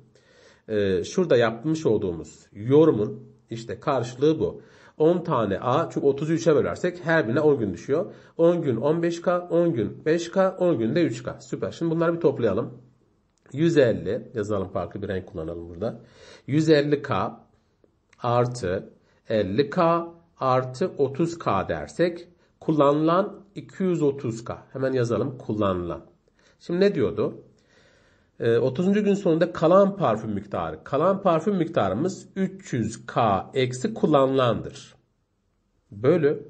e, şurada yapmış olduğumuz yorumun işte karşılığı bu. 10 tane A çünkü 33'e bölersek her birine 10 gün düşüyor. 10 gün 15K, 10 gün 5K, 10 gün de 3K. Süper. Şimdi bunları bir toplayalım. 150 yazalım farklı bir renk kullanalım burada. 150K artı 50K artı 30K dersek kullanılan 230K. Hemen yazalım kullanılan. Şimdi ne diyordu? 30. Ee, gün sonunda kalan parfüm miktarı. Kalan parfüm miktarımız 300K eksi kullanılandır. Bölü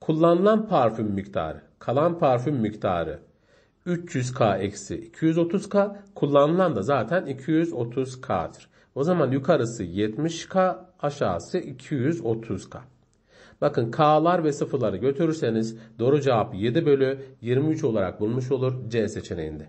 kullanılan parfüm miktarı. Kalan parfüm miktarı 300K eksi 230K. Kullanılan da zaten 230K'dır. O zaman yukarısı 70K Aşağısı 230K. Bakın K'lar ve sıfırları götürürseniz doğru cevap 7 bölü 23 olarak bulmuş olur C seçeneğinde.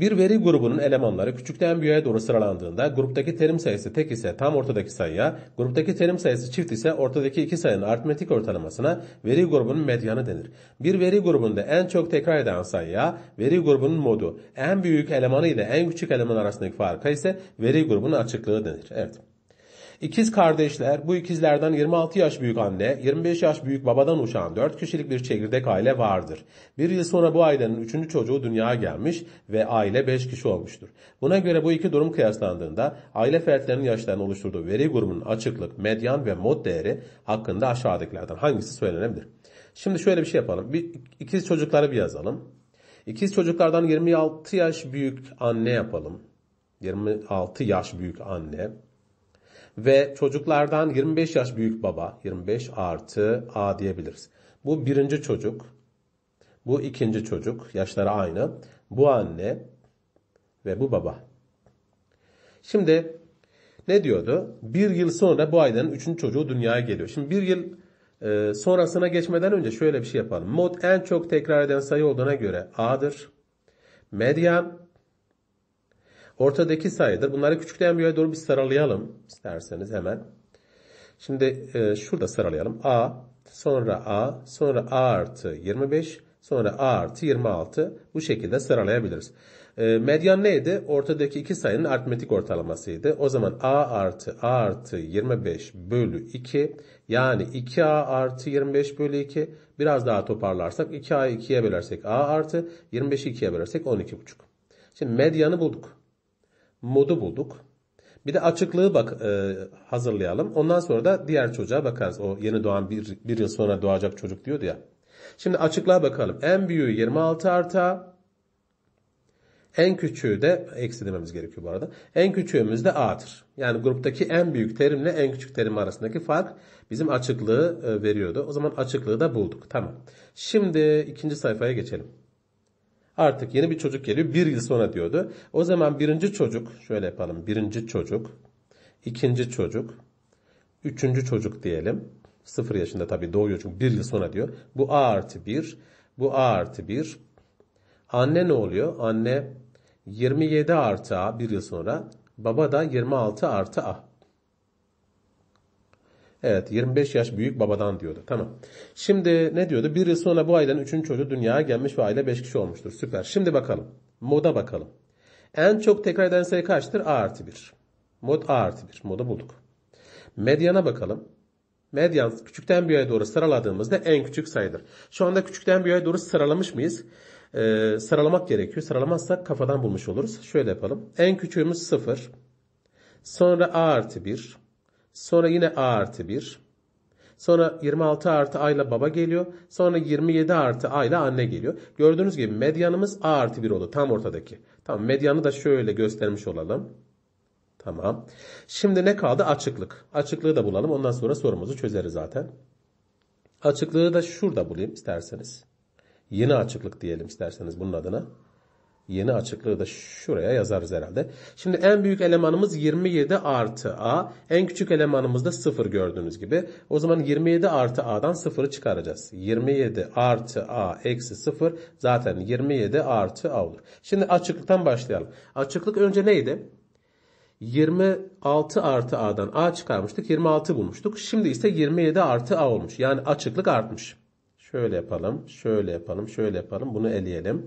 Bir veri grubunun elemanları küçükten büyüğe doğru sıralandığında gruptaki terim sayısı tek ise tam ortadaki sayıya, gruptaki terim sayısı çift ise ortadaki iki sayının aritmetik ortalamasına veri grubunun medyanı denir. Bir veri grubunda en çok tekrar eden sayıya veri grubunun modu, en büyük elemanı ile en küçük eleman arasındaki farka ise veri grubunun açıklığı denir. Evet. İkiz kardeşler, bu ikizlerden 26 yaş büyük anne, 25 yaş büyük babadan uçan 4 kişilik bir çekirdek aile vardır. Bir yıl sonra bu ailenin 3. çocuğu dünyaya gelmiş ve aile 5 kişi olmuştur. Buna göre bu iki durum kıyaslandığında aile fertlerinin yaşlarını oluşturduğu veri grubunun açıklık, medyan ve mod değeri hakkında aşağıdakilerden hangisi söylenebilir? Şimdi şöyle bir şey yapalım. Bir, ikiz çocukları bir yazalım. İkiz çocuklardan 26 yaş büyük anne yapalım. 26 yaş büyük anne ve çocuklardan 25 yaş büyük baba 25 artı A diyebiliriz. Bu birinci çocuk, bu ikinci çocuk yaşları aynı. Bu anne ve bu baba. Şimdi ne diyordu? Bir yıl sonra bu ailenin üçüncü çocuğu dünyaya geliyor. Şimdi bir yıl e, sonrasına geçmeden önce şöyle bir şey yapalım. Mod en çok tekrar eden sayı olduğuna göre A'dır. Medyan ortadaki sayıdır. Bunları küçükten büyüğe doğru bir sıralayalım isterseniz hemen. Şimdi e, şurada sıralayalım. A, sonra A, sonra A artı 25, sonra A artı 26. Bu şekilde sıralayabiliriz. E, medyan neydi? Ortadaki iki sayının aritmetik ortalamasıydı. O zaman A artı A artı 25 bölü 2 yani 2A artı 25 bölü 2 biraz daha toparlarsak 2A'yı 2'ye bölersek A artı 25'i 2'ye bölersek 12,5. Şimdi medyanı bulduk modu bulduk. Bir de açıklığı bak e, hazırlayalım. Ondan sonra da diğer çocuğa bakarız. O yeni doğan bir, bir yıl sonra doğacak çocuk diyordu ya. Şimdi açıklığa bakalım. En büyüğü 26 arta en küçüğü de eksi dememiz gerekiyor bu arada. En küçüğümüz de A'dır. Yani gruptaki en büyük terimle en küçük terim arasındaki fark bizim açıklığı e, veriyordu. O zaman açıklığı da bulduk. Tamam. Şimdi ikinci sayfaya geçelim. Artık yeni bir çocuk geliyor. Bir yıl sonra diyordu. O zaman birinci çocuk, şöyle yapalım. Birinci çocuk, ikinci çocuk, üçüncü çocuk diyelim. Sıfır yaşında tabii doğuyor çünkü bir yıl sonra diyor. Bu A artı bir, bu A artı bir. Anne ne oluyor? Anne 27 artı A bir yıl sonra. Baba da 26 artı A. Evet 25 yaş büyük babadan diyordu. Tamam. Şimdi ne diyordu? Bir yıl sonra bu aydan 3. çocuğu dünyaya gelmiş ve aile 5 kişi olmuştur. Süper. Şimdi bakalım. Moda bakalım. En çok tekrar eden sayı kaçtır? A artı 1. Mod A artı 1. Moda bulduk. Medyana bakalım. Medyan küçükten büyüğe doğru sıraladığımızda en küçük sayıdır. Şu anda küçükten büyüğe doğru sıralamış mıyız? Ee, sıralamak gerekiyor. Sıralamazsak kafadan bulmuş oluruz. Şöyle yapalım. En küçüğümüz 0. Sonra A artı 1. Sonra yine A artı 1. Sonra 26 artı A ile baba geliyor. Sonra 27 artı A ile anne geliyor. Gördüğünüz gibi medyanımız A artı 1 oldu. Tam ortadaki. Tamam medyanı da şöyle göstermiş olalım. Tamam. Şimdi ne kaldı? Açıklık. Açıklığı da bulalım. Ondan sonra sorumuzu çözeriz zaten. Açıklığı da şurada bulayım isterseniz. Yeni açıklık diyelim isterseniz bunun adına. Yeni açıklığı da şuraya yazarız herhalde. Şimdi en büyük elemanımız 27 artı a. En küçük elemanımız da 0 gördüğünüz gibi. O zaman 27 artı a'dan 0'ı çıkaracağız. 27 artı a eksi 0 zaten 27 artı a olur. Şimdi açıklıktan başlayalım. Açıklık önce neydi? 26 artı a'dan a çıkarmıştık. 26 bulmuştuk. Şimdi ise 27 artı a olmuş. Yani açıklık artmış. Şöyle yapalım, şöyle yapalım, şöyle yapalım. Bunu eleyelim.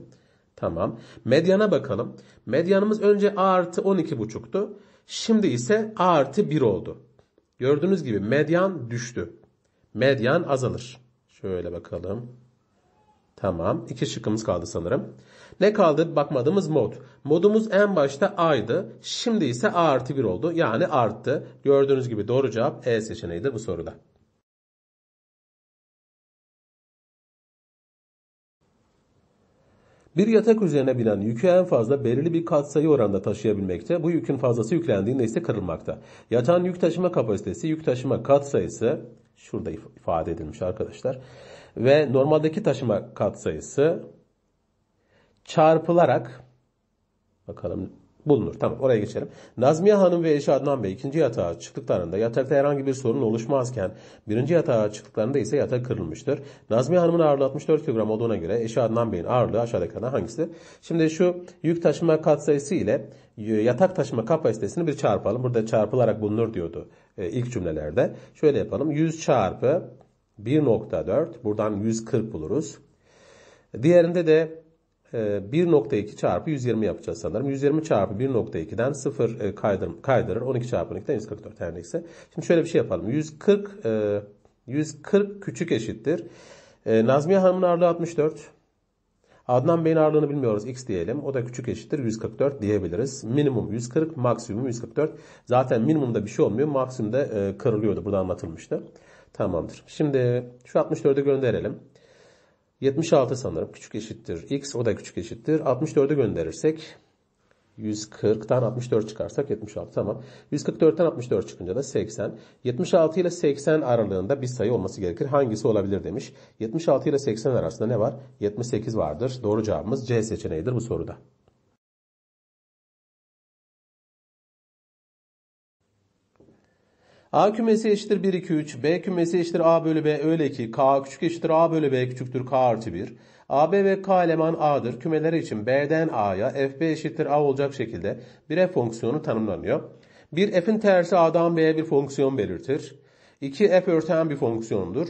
Tamam. Medyana bakalım. Medyanımız önce A artı 12,5'tu. Şimdi ise A artı 1 oldu. Gördüğünüz gibi medyan düştü. Medyan azalır. Şöyle bakalım. Tamam. İki şıkkımız kaldı sanırım. Ne kaldı? Bakmadığımız mod. Modumuz en başta A'ydı. Şimdi ise A artı 1 oldu. Yani arttı. Gördüğünüz gibi doğru cevap E seçeneğidir bu soruda. Bir yatak üzerine binen yükü en fazla belirli bir katsayı oranda taşıyabilmekte, bu yükün fazlası yüklendiğinde ise kırılmakta. Yatağın yük taşıma kapasitesi, yük taşıma katsayısı, şurada ifade edilmiş arkadaşlar, ve normaldeki taşıma katsayısı çarpılarak, bakalım bulunur. Tamam oraya geçelim. Nazmiye Hanım ve eşi Adnan Bey ikinci yatağa çıktıklarında yatakta herhangi bir sorun oluşmazken birinci yatağa çıktıklarında ise yatak kırılmıştır. Nazmiye Hanım'ın ağırlığı 64 kilogram olduğuna göre eşi Adnan Bey'in ağırlığı aşağıdakilerden hangisi? Şimdi şu yük taşıma katsayısı ile e, yatak taşıma kapasitesini bir çarpalım. Burada çarpılarak bulunur diyordu e, ilk cümlelerde. Şöyle yapalım. 100 çarpı 1.4 buradan 140 buluruz. Diğerinde de 1.2 ee, çarpı 120 yapacağız sanırım. 120 çarpı 1.2'den 0 e, kaydır kaydırır. 12 çarpı 12'den 144 her neyse. Şimdi şöyle bir şey yapalım. 140 140 e, küçük eşittir. E, Nazmiye Hanım'ın ağırlığı 64. Adnan Bey'in ağırlığını bilmiyoruz. X diyelim. O da küçük eşittir. 144 diyebiliriz. Minimum 140, maksimum 144. Zaten minimumda bir şey olmuyor. Maksimumda kırılıyordu. Burada anlatılmıştı. Tamamdır. Şimdi şu 64'ü gönderelim. 76 sanırım. Küçük eşittir x. O da küçük eşittir. 64'ü gönderirsek 140'tan 64 çıkarsak 76 tamam. 144'ten 64 çıkınca da 80. 76 ile 80 aralığında bir sayı olması gerekir. Hangisi olabilir demiş. 76 ile 80 arasında ne var? 78 vardır. Doğru cevabımız C seçeneğidir bu soruda. A kümesi eşittir 1, 2, 3. B kümesi eşittir A bölü B öyle ki K küçük eşittir A bölü B küçüktür K artı 1. A, B ve K eleman A'dır. Kümeler için B'den A'ya FB eşittir A olacak şekilde bir F fonksiyonu tanımlanıyor. Bir F'in tersi A'dan B'ye bir fonksiyon belirtir. 2 F örten bir fonksiyondur.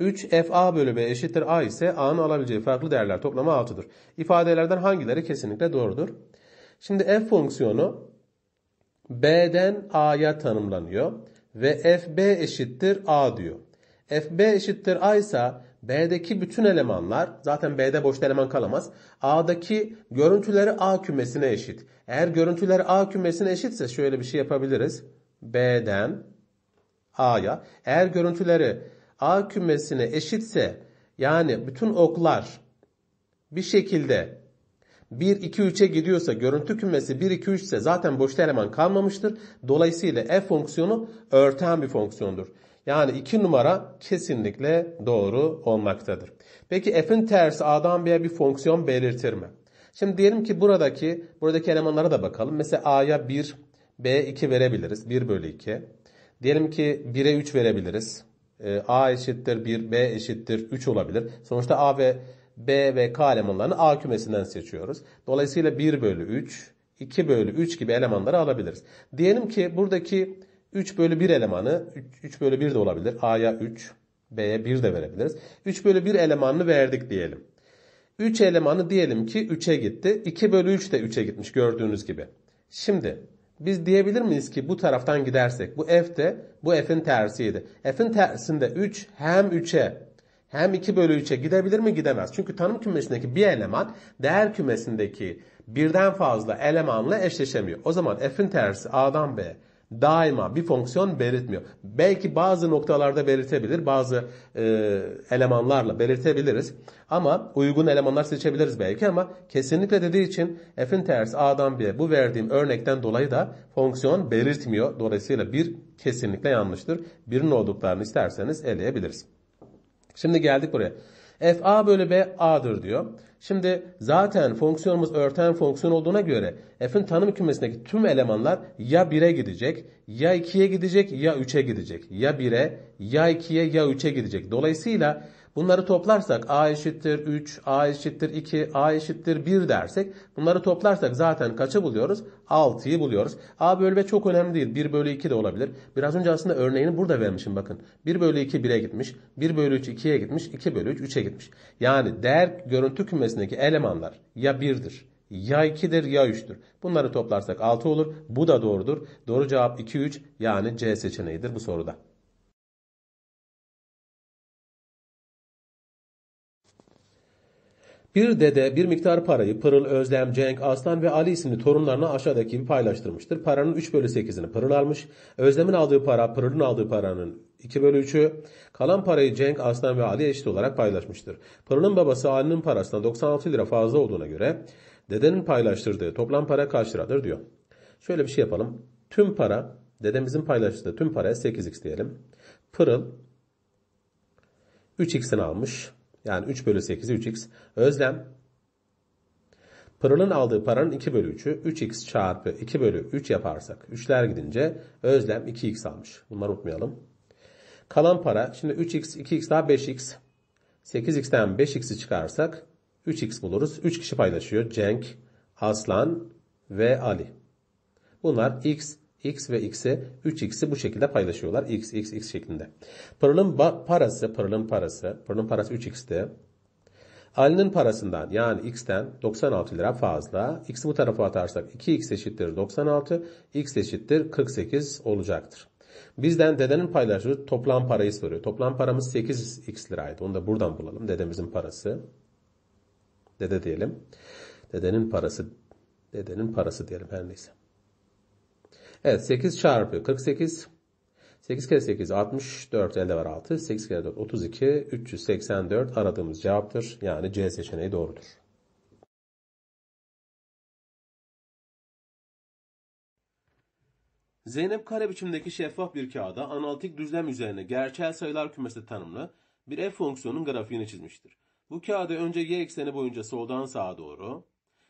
3 F A bölü B eşittir A ise A'nın alabileceği farklı değerler toplamı 6'dır. İfadelerden hangileri kesinlikle doğrudur? Şimdi F fonksiyonu B'den A'ya tanımlanıyor ve FB eşittir A diyor. FB eşittir A ise B'deki bütün elemanlar zaten B'de boş eleman kalamaz. A'daki görüntüleri A kümesine eşit. Eğer görüntüler A kümesine eşitse şöyle bir şey yapabiliriz. B'den A'ya. Eğer görüntüleri A kümesine eşitse yani bütün oklar bir şekilde 1-2-3'e gidiyorsa görüntü kümesi 1-2-3 ise zaten boşta eleman kalmamıştır. Dolayısıyla f fonksiyonu örten bir fonksiyondur. Yani 2 numara kesinlikle doğru olmaktadır. Peki f'in tersi a'dan b'ye bir fonksiyon belirtir mi? Şimdi diyelim ki buradaki buradaki elemanlara da bakalım. Mesela a'ya 1, b 2 verebiliriz. 1 bölü 2. Diyelim ki 1'e 3 verebiliriz. Ee, A eşittir 1, B eşittir 3 olabilir. Sonuçta A ve B ve K elemanlarını A kümesinden seçiyoruz. Dolayısıyla 1 bölü 3, 2 bölü 3 gibi elemanları alabiliriz. Diyelim ki buradaki 3 bölü 1 elemanı, 3, 3 bölü 1 de olabilir. A'ya 3, B'ye 1 de verebiliriz. 3 bölü 1 elemanını verdik diyelim. 3 elemanı diyelim ki 3'e gitti. 2 bölü 3 de 3'e gitmiş gördüğünüz gibi. Şimdi biz diyebilir miyiz ki bu taraftan gidersek bu f de bu f'in tersiydi. F'in tersinde 3 hem 3'e hem 2 bölü 3'e gidebilir mi? Gidemez. Çünkü tanım kümesindeki bir eleman değer kümesindeki birden fazla elemanla eşleşemiyor. O zaman f'in tersi a'dan b daima bir fonksiyon belirtmiyor. Belki bazı noktalarda belirtebilir, bazı e, elemanlarla belirtebiliriz. Ama uygun elemanlar seçebiliriz belki ama kesinlikle dediği için f'in tersi a'dan b'ye bu verdiğim örnekten dolayı da fonksiyon belirtmiyor. Dolayısıyla bir kesinlikle yanlıştır. Birin olduklarını isterseniz eleyebiliriz. Şimdi geldik buraya. F a bölü b a'dır diyor. Şimdi zaten fonksiyonumuz örten fonksiyon olduğuna göre f'in tanım kümesindeki tüm elemanlar ya 1'e gidecek, ya 2'ye gidecek, ya 3'e gidecek. Ya 1'e, ya 2'ye, ya 3'e gidecek. Dolayısıyla Bunları toplarsak a eşittir 3, a eşittir 2, a eşittir 1 dersek bunları toplarsak zaten kaçı buluyoruz? 6'yı buluyoruz. a bölü b çok önemli değil. 1 bölü 2 de olabilir. Biraz önce aslında örneğini burada vermişim bakın. 1 bölü 2 1'e gitmiş. 1 bölü 3 2'ye gitmiş. 2 bölü 3 3'e gitmiş. Yani değer görüntü kümesindeki elemanlar ya 1'dir ya 2'dir ya 3'tür. Bunları toplarsak 6 olur. Bu da doğrudur. Doğru cevap 2 3 yani C seçeneğidir bu soruda. Bir dede bir miktar parayı Pırıl, Özlem, Cenk, Aslan ve Ali isimli torunlarına aşağıdaki gibi paylaştırmıştır. Paranın 3 bölü 8'ini Pırıl almış. Özlem'in aldığı para Pırıl'ın aldığı paranın 2 bölü 3'ü. Kalan parayı Cenk, Aslan ve Ali eşit olarak paylaşmıştır. Pırıl'ın babası Ali'nin parasından 96 lira fazla olduğuna göre dedenin paylaştırdığı toplam para kaç liradır diyor. Şöyle bir şey yapalım. Tüm para dedemizin paylaştığı tüm paraya 8x diyelim. Pırıl 3x'ini almış. Yani 3 bölü 8'i 3x. Özlem Pırıl'ın aldığı paranın 2 bölü 3'ü 3x çarpı 2 bölü 3 yaparsak 3'ler gidince Özlem 2x almış. Bunları unutmayalım. Kalan para şimdi 3x 2x daha 5x. 8x'ten 5x'i çıkarsak 3x buluruz. 3 kişi paylaşıyor. Cenk, Aslan ve Ali. Bunlar x X ve X'e 3X'i bu şekilde paylaşıyorlar. X, X, X şeklinde. Pırıl'ın parası, Pırıl'ın parası, Pırıl'ın parası 3X'ti. Ali'nin parasından yani X'ten 96 lira fazla. X'i bu tarafa atarsak 2X eşittir 96, X eşittir 48 olacaktır. Bizden dedenin paylaştığı toplam parayı soruyor. Toplam paramız 8x liraydı. Onu da buradan bulalım. Dedemizin parası. Dede diyelim. Dedenin parası. Dedenin parası diyelim her neyse. Evet 8 çarpı 48. 8 kere 8 64 elde var 6. 8 kere 4 32. 384 aradığımız cevaptır. Yani C seçeneği doğrudur. Zeynep kare biçimdeki şeffaf bir kağıda analitik düzlem üzerine gerçel sayılar kümesi tanımlı bir f fonksiyonunun grafiğini çizmiştir. Bu kağıdı önce y ekseni boyunca soldan sağa doğru,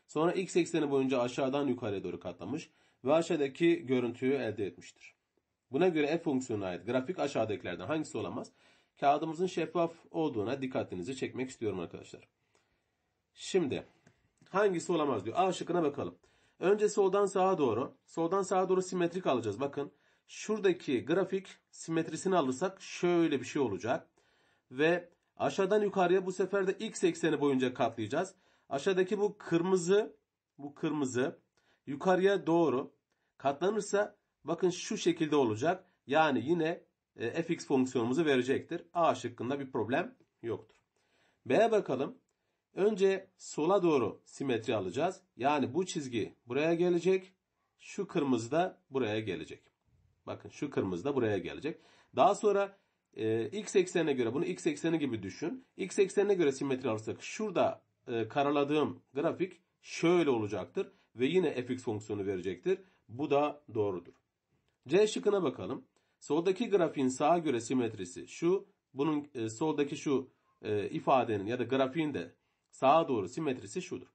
sonra x ekseni boyunca aşağıdan yukarıya doğru katlamış ve aşağıdaki görüntüyü elde etmiştir. Buna göre f fonksiyonuna ait grafik aşağıdakilerden hangisi olamaz? Kağıdımızın şeffaf olduğuna dikkatinizi çekmek istiyorum arkadaşlar. Şimdi hangisi olamaz diyor. A şıkkına bakalım. Önce soldan sağa doğru. Soldan sağa doğru simetrik alacağız. Bakın şuradaki grafik simetrisini alırsak şöyle bir şey olacak. Ve aşağıdan yukarıya bu sefer de x ekseni boyunca katlayacağız. Aşağıdaki bu kırmızı bu kırmızı yukarıya doğru katlanırsa bakın şu şekilde olacak. Yani yine e, fx fonksiyonumuzu verecektir. A şıkkında bir problem yoktur. B'ye bakalım. Önce sola doğru simetri alacağız. Yani bu çizgi buraya gelecek. Şu kırmızı da buraya gelecek. Bakın şu kırmızı da buraya gelecek. Daha sonra e, x eksenine göre bunu x ekseni gibi düşün. X eksenine göre simetri alırsak şurada e, karaladığım grafik şöyle olacaktır ve yine fx fonksiyonu verecektir. Bu da doğrudur. C şıkkına bakalım. Soldaki grafiğin sağa göre simetrisi şu, bunun e, soldaki şu e, ifadenin ya da grafiğin de sağa doğru simetrisi şudur.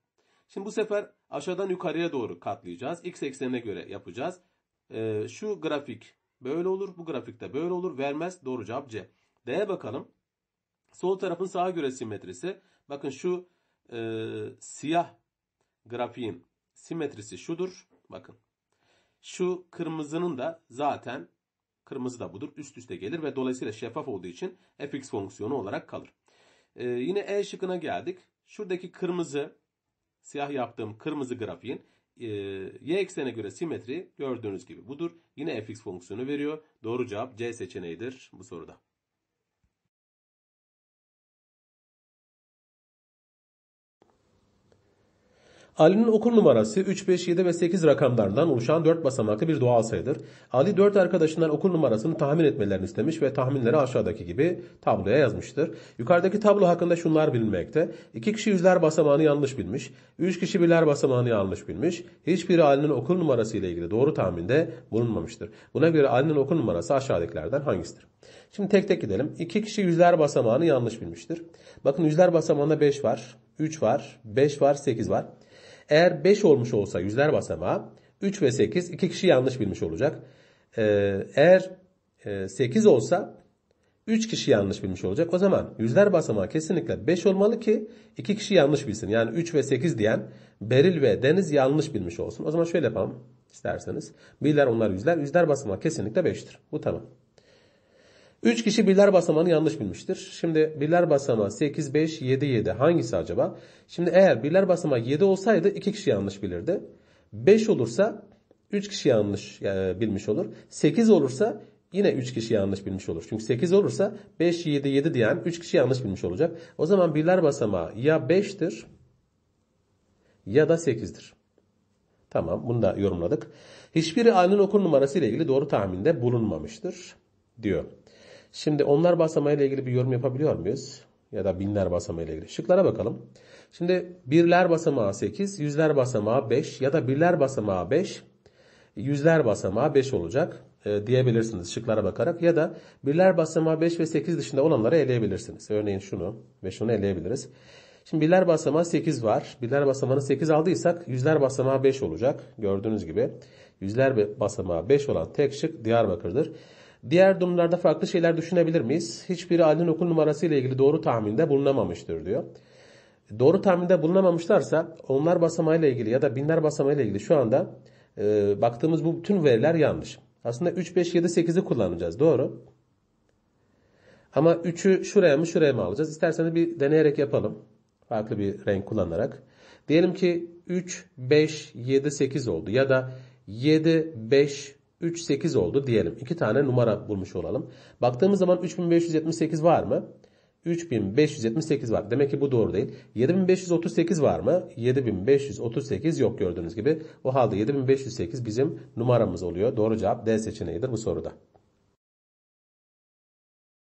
Şimdi bu sefer aşağıdan yukarıya doğru katlayacağız. X eksenine göre yapacağız. E, şu grafik böyle olur, bu grafikte böyle olur. Vermez doğru cevap C. D'ye bakalım. Sol tarafın sağa göre simetrisi. Bakın şu e, siyah grafiğin simetrisi şudur. Bakın. Şu kırmızının da zaten kırmızı da budur. Üst üste gelir ve dolayısıyla şeffaf olduğu için fx fonksiyonu olarak kalır. Ee, yine E şıkkına geldik. Şuradaki kırmızı siyah yaptığım kırmızı grafiğin e, y eksene göre simetri gördüğünüz gibi budur. Yine fx fonksiyonu veriyor. Doğru cevap C seçeneğidir bu soruda. Ali'nin okul numarası 3, 5, 7 ve 8 rakamlardan oluşan 4 basamaklı bir doğal sayıdır. Ali 4 arkadaşından okul numarasını tahmin etmelerini istemiş ve tahminleri aşağıdaki gibi tabloya yazmıştır. Yukarıdaki tablo hakkında şunlar bilinmekte. 2 kişi yüzler basamağını yanlış bilmiş, 3 kişi birler basamağını yanlış bilmiş. Hiçbiri Ali'nin okul numarası ile ilgili doğru tahminde bulunmamıştır. Buna göre Ali'nin okul numarası aşağıdakilerden hangisidir? Şimdi tek tek gidelim. 2 kişi yüzler basamağını yanlış bilmiştir. Bakın yüzler basamağında 5 var, 3 var, 5 var, 8 var. Eğer 5 olmuş olsa yüzler basamağı 3 ve 8 2 kişi yanlış bilmiş olacak. Ee, eğer 8 e, olsa 3 kişi yanlış bilmiş olacak. O zaman yüzler basamağı kesinlikle 5 olmalı ki 2 kişi yanlış bilsin. Yani 3 ve 8 diyen Beril ve Deniz yanlış bilmiş olsun. O zaman şöyle yapalım isterseniz. Birler onlar yüzler. Yüzler basamağı kesinlikle 5'tir. Bu tamam. 3 kişi birler basamağını yanlış bilmiştir. Şimdi birler basamağı 8, 5, 7, 7 hangisi acaba? Şimdi eğer birler basamağı 7 olsaydı 2 kişi yanlış bilirdi. 5 olursa 3 kişi yanlış e, bilmiş olur. 8 olursa yine 3 kişi yanlış bilmiş olur. Çünkü 8 olursa 5, 7, 7 diyen 3 kişi yanlış bilmiş olacak. O zaman birler basamağı ya 5'tir ya da 8'dir. Tamam bunu da yorumladık. Hiçbiri aynı okur numarası ile ilgili doğru tahminde bulunmamıştır diyor. Şimdi onlar basamayla ilgili bir yorum yapabiliyor muyuz? Ya da binler basamayla ilgili. Şıklara bakalım. Şimdi birler basamağı 8, yüzler basamağı 5 ya da birler basamağı 5, yüzler basamağı 5 olacak e, diyebilirsiniz şıklara bakarak ya da birler basamağı 5 ve 8 dışında olanları eleyebilirsiniz. Örneğin şunu ve şunu eleyebiliriz. Şimdi birler basamağı 8 var. Birler basamağını 8 aldıysak yüzler basamağı 5 olacak. Gördüğünüz gibi yüzler basamağı 5 olan tek şık Diyarbakır'dır. Diğer durumlarda farklı şeyler düşünebilir miyiz? Hiçbir Ali'nin okul numarası ile ilgili doğru tahminde bulunamamıştır diyor. Doğru tahminde bulunamamışlarsa onlar basamayla ilgili ya da binler basamayla ilgili şu anda e, baktığımız bu bütün veriler yanlış. Aslında 3, 5, 7, 8'i kullanacağız. Doğru. Ama 3'ü şuraya mı şuraya mı alacağız? İsterseniz bir deneyerek yapalım. Farklı bir renk kullanarak. Diyelim ki 3, 5, 7, 8 oldu. Ya da 7, 5, 3, 8 oldu diyelim. 2 tane numara bulmuş olalım. Baktığımız zaman 3578 var mı? 3578 var. Demek ki bu doğru değil. 7538 var mı? 7538 yok gördüğünüz gibi. O halde 7508 bizim numaramız oluyor. Doğru cevap D seçeneğidir bu soruda.